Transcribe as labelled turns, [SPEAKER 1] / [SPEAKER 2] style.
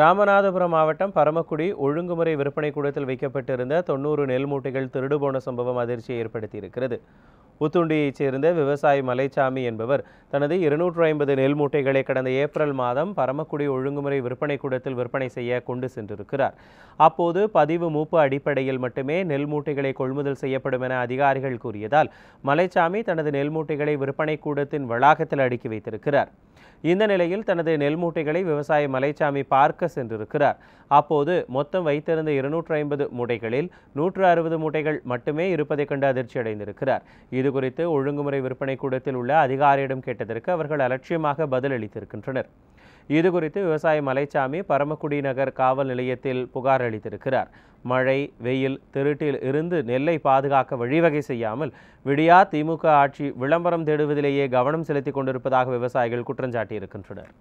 [SPEAKER 1] ராமநாதபுரம் மாவட்டம் பரமக்குடி ஒழுங்குமுறை விற்பனை கூடத்தில் வைக்கப்பட்டிருந்த தொண்ணூறு நெல் மூட்டைகள் திருடு போன சம்பவம் அதிர்ச்சியை ஏற்படுத்தியிருக்கிறது உத்துண்டியைச் சேர்ந்த விவசாயி மலைச்சாமி என்பவர் தனது இருநூற்று ஐம்பது நெல் மூட்டைகளை கடந்த ஏப்ரல் மாதம் பரமக்குடி ஒழுங்குமுறை விற்பனை கூடத்தில் விற்பனை செய்ய கொண்டு சென்றிருக்கிறார் அப்போது பதிவு மூப்பு அடிப்படையில் மட்டுமே நெல் மூட்டைகளை கொள்முதல் செய்யப்படும் என அதிகாரிகள் கூறியதால் மலைச்சாமி தனது நெல் மூட்டைகளை விற்பனை கூடத்தின் வளாகத்தில் அடுக்கி வைத்திருக்கிறார் இந்த நிலையில் தனது நெல் மூட்டைகளை விவசாய மலைச்சாமி பார்க்க சென்றிருக்கிறார் அப்போது மொத்தம் வைத்திருந்த இருநூற்று ஐம்பது மூட்டைகளில் நூற்று அறுபது மூட்டைகள் மட்டுமே இருப்பதைக் கண்டு அதிர்ச்சி அடைந்திருக்கிறார் இது குறித்து ஒழுங்குமுறை விற்பனை கூடத்தில் உள்ள அதிகாரியிடம் கேட்டதற்கு அவர்கள் அலட்சியமாக பதிலளித்திருக்கின்றனர் இது குறித்து விவசாய மலைச்சாமி பரமக்குடி நகர் காவல் நிலையத்தில் புகார் அளித்திருக்கிறார் மழை வெயில் திருட்டில் இருந்து நெல்லை பாதுகாக்க வழிவகை செய்யாமல் விடியா திமுக ஆட்சி விளம்பரம் தேடுவதிலேயே கவனம் செலுத்தி கொண்டிருப்பதாக விவசாயிகள் குற்றஞ்சாட்டியிருக்கின்றனர்